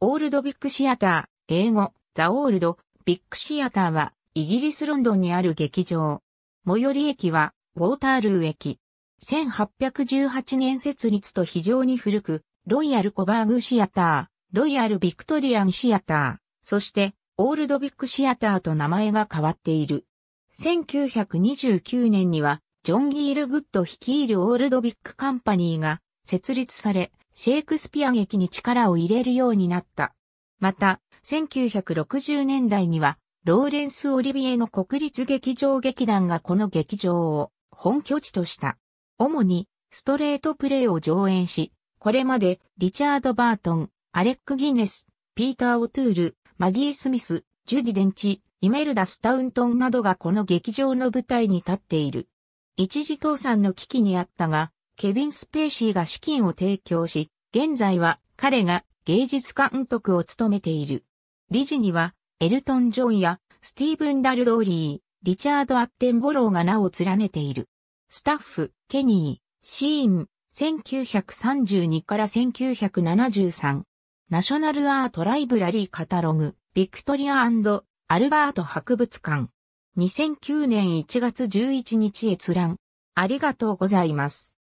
オールドビッグシアター、英語、ザ・オールド、ビッグシアターは、イギリスロンドンにある劇場。最寄り駅は、ウォータールー駅。1818年設立と非常に古く、ロイヤル・コバーグ・シアター、ロイヤル・ビクトリアン・シアター、そして、オールドビッグシアターと名前が変わっている。1929年には、ジョン・ギール・グッド率いるオールドビッグカンパニーが設立され、シェイクスピア劇に力を入れるようになった。また、1960年代には、ローレンス・オリビエの国立劇場劇団がこの劇場を本拠地とした。主にストレートプレイを上演し、これまでリチャード・バートン、アレック・ギネス、ピーター・オトゥール、マギー・スミス、ジュディ・デンチ、イメルダ・スタウントンなどがこの劇場の舞台に立っている。一時倒産の危機にあったが、ケビン・スペーシーが資金を提供し、現在は彼が芸術監督を務めている。理事には、エルトン・ジョンや、スティーブン・ダルドーリー、リチャード・アッテンボローが名を連ねている。スタッフ、ケニー、シーン、1932から1973。ナショナルアートライブラリーカタログ、ビクトリアアルバート博物館。2009年1月11日閲覧。ありがとうございます。